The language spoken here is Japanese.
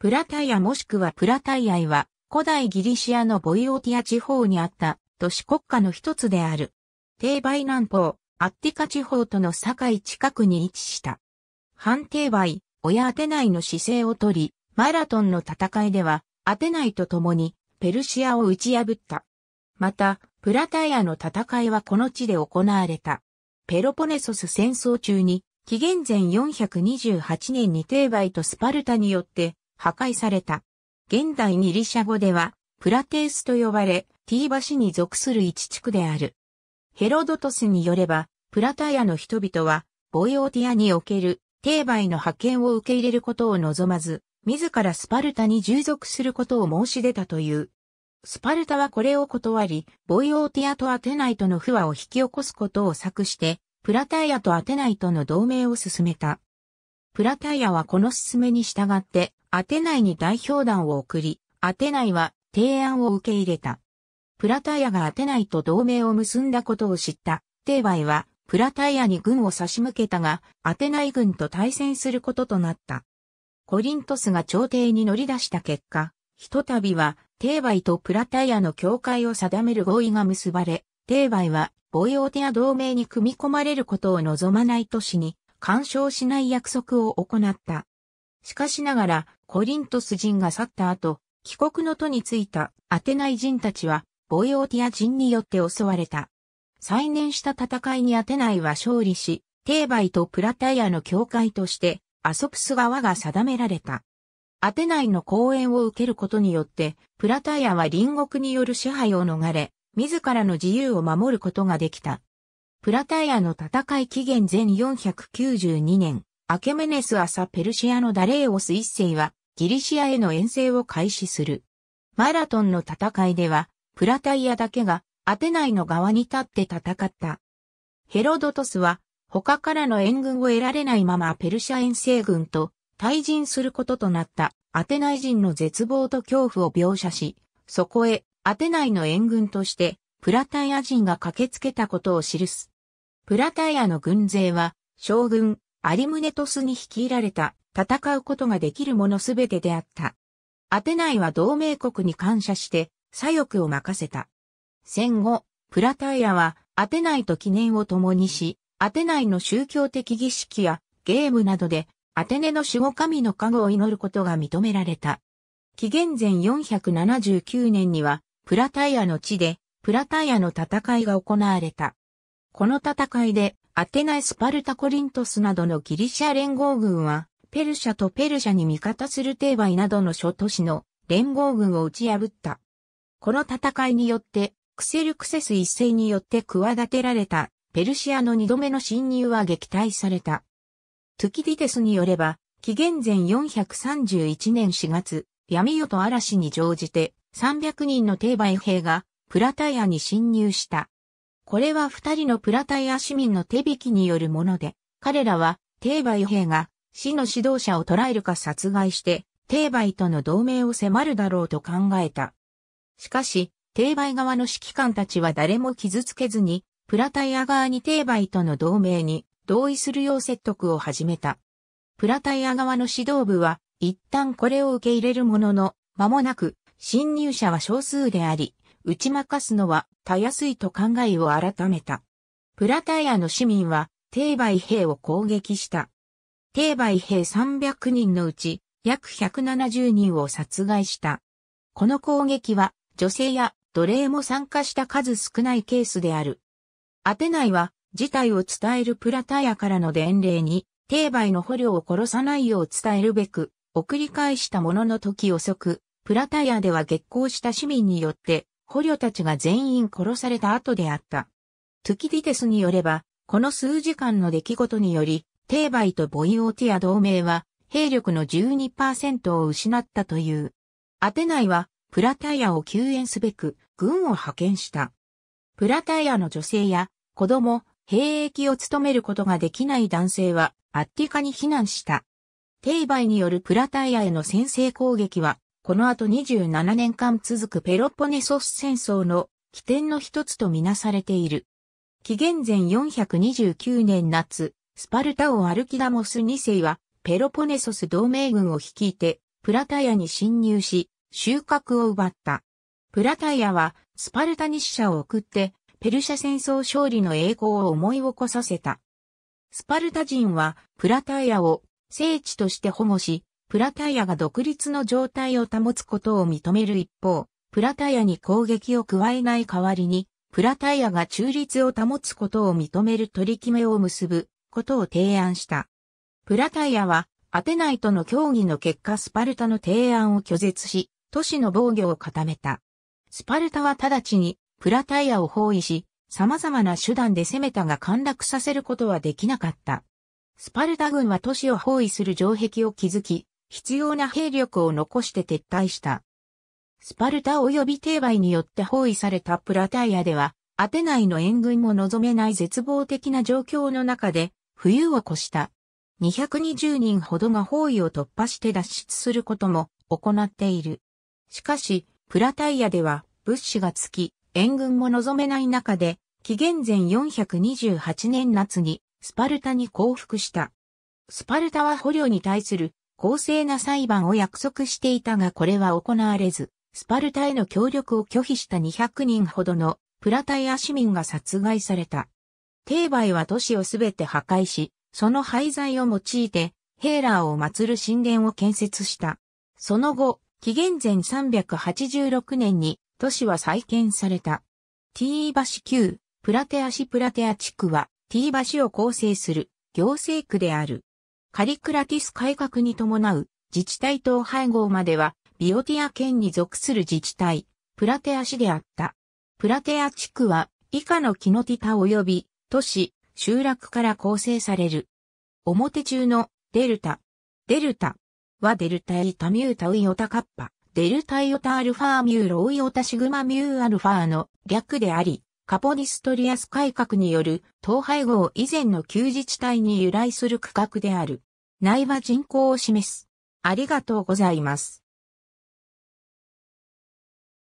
プラタイアもしくはプラタイアイは、古代ギリシアのボイオティア地方にあった都市国家の一つである。帝バイ南方、アッティカ地方との境近くに位置した。反帝バイ、親アテナイの姿勢をとり、マラトンの戦いでは、アテナイと共にペルシアを打ち破った。また、プラタイアの戦いはこの地で行われた。ペロポネソス戦争中に、紀元前428年に帝ーバイとスパルタによって破壊された。現代ギリシャ語では、プラテースと呼ばれ、ティーバ市に属する一地区である。ヘロドトスによれば、プラタイアの人々は、ボイオティアにおける、テーバイの派遣を受け入れることを望まず、自らスパルタに従属することを申し出たという。スパルタはこれを断り、ボイオーティアとアテナイトの不和を引き起こすことを策して、プラタイアとアテナイトの同盟を進めた。プラタイアはこの進めに従って、アテナイに代表団を送り、アテナイは提案を受け入れた。プラタイアがアテナイと同盟を結んだことを知った、テーバイは、プラタイアに軍を差し向けたが、アテナイ軍と対戦することとなった。コリントスが朝廷に乗り出した結果、ひとたびは、テーバイとプラタイアの境界を定める合意が結ばれ、テーバイは、ボ衛オーテア同盟に組み込まれることを望まない都市に、干渉しない約束を行った。しかしながら、コリントス人が去った後、帰国の途についたアテナイ人たちは、ボイオーティア人によって襲われた。再燃した戦いにアテナイは勝利し、テーバイとプラタイアの境界として、アソプス川が定められた。アテナイの公演を受けることによって、プラタイアは隣国による支配を逃れ、自らの自由を守ることができた。プラタイアの戦い期限前492年、アケメネスサ・ペルシアのダレーオス一世は、ギリシアへの遠征を開始する。マラトンの戦いでは、プラタイアだけがアテナイの側に立って戦った。ヘロドトスは他からの援軍を得られないままペルシャ遠征軍と対陣することとなったアテナイ人の絶望と恐怖を描写し、そこへアテナイの援軍としてプラタイア人が駆けつけたことを記す。プラタイアの軍勢は将軍アリムネトスに率いられた戦うことができるものすべてであった。アテナイは同盟国に感謝して、左翼を任せた。戦後、プラタイアはアテナイと記念を共にし、アテナイの宗教的儀式やゲームなどで、アテネの守護神の加護を祈ることが認められた。紀元前479年には、プラタイアの地で、プラタイアの戦いが行われた。この戦いで、アテナイスパルタコリントスなどのギリシャ連合軍は、ペルシャとペルシャに味方するテーバイなどの諸都市の連合軍を打ち破った。この戦いによって、クセルクセス一世によって企てられたペルシアの二度目の侵入は撃退された。トゥキディテスによれば、紀元前431年4月、闇夜と嵐に乗じて300人のテーバイ兵がプラタイアに侵入した。これは二人のプラタイア市民の手引きによるもので、彼らはテーバイ兵が市の指導者を捕らえるか殺害して、定売との同盟を迫るだろうと考えた。しかし、定売側の指揮官たちは誰も傷つけずに、プラタイア側に定売との同盟に同意するよう説得を始めた。プラタイア側の指導部は、一旦これを受け入れるものの、間もなく、侵入者は少数であり、打ち負かすのは、たやすいと考えを改めた。プラタイアの市民は、定売兵を攻撃した。定売兵300人のうち約170人を殺害した。この攻撃は女性や奴隷も参加した数少ないケースである。アテナイは事態を伝えるプラタイアからの伝令に、定売の捕虜を殺さないよう伝えるべく、送り返したものの時遅く、プラタイアでは激行した市民によって、捕虜たちが全員殺された後であった。トゥキディテスによれば、この数時間の出来事により、テーバイとボイオーティア同盟は、兵力の12%を失ったという。アテナイは、プラタイアを救援すべく、軍を派遣した。プラタイアの女性や、子供、兵役を務めることができない男性は、アッティカに避難した。テイバイによるプラタイアへの先制攻撃は、この後27年間続くペロポネソス戦争の起点の一つとみなされている。紀元前429年夏、スパルタ王アルキダモス2世は、ペロポネソス同盟軍を率いて、プラタヤに侵入し、収穫を奪った。プラタイアは、スパルタに死者を送って、ペルシャ戦争勝利の栄光を思い起こさせた。スパルタ人は、プラタイアを聖地として保護し、プラタイアが独立の状態を保つことを認める一方、プラタイアに攻撃を加えない代わりに、プラタイアが中立を保つことを認める取り決めを結ぶことを提案した。プラタイアは、アテナイとの協議の結果スパルタの提案を拒絶し、都市の防御を固めた。スパルタは直ちにプラタイアを包囲し、様々な手段で攻めたが陥落させることはできなかった。スパルタ軍は都市を包囲する城壁を築き、必要な兵力を残して撤退した。スパルタ及び帝媒によって包囲されたプラタイアでは、アテナイの援軍も望めない絶望的な状況の中で、冬を越した。220人ほどが包囲を突破して脱出することも行っている。しかし、プラタイヤでは物資が尽き、援軍も望めない中で、紀元前428年夏にスパルタに降伏した。スパルタは捕虜に対する公正な裁判を約束していたがこれは行われず、スパルタへの協力を拒否した200人ほどのプラタイア市民が殺害された。帝梅は都市をすべて破壊し、その廃材を用いて、ヘーラーを祀る神殿を建設した。その後、紀元前386年に都市は再建された。ティーバプラテア市プラテア地区は、ティーを構成する行政区である。カリクラティス改革に伴う自治体統廃合までは、ビオティア県に属する自治体、プラテア市であった。プラテア地区は、以下のキノティタ及び都市、集落から構成される。表中のデルタ。デルタはデルタイタミュータウイオタカッパ、デルタイオタアルファミューロウイオタシグマミューアルファの略であり、カポニストリアス改革による統廃合以前の旧自治体に由来する区画である。内は人口を示す。ありがとうございます。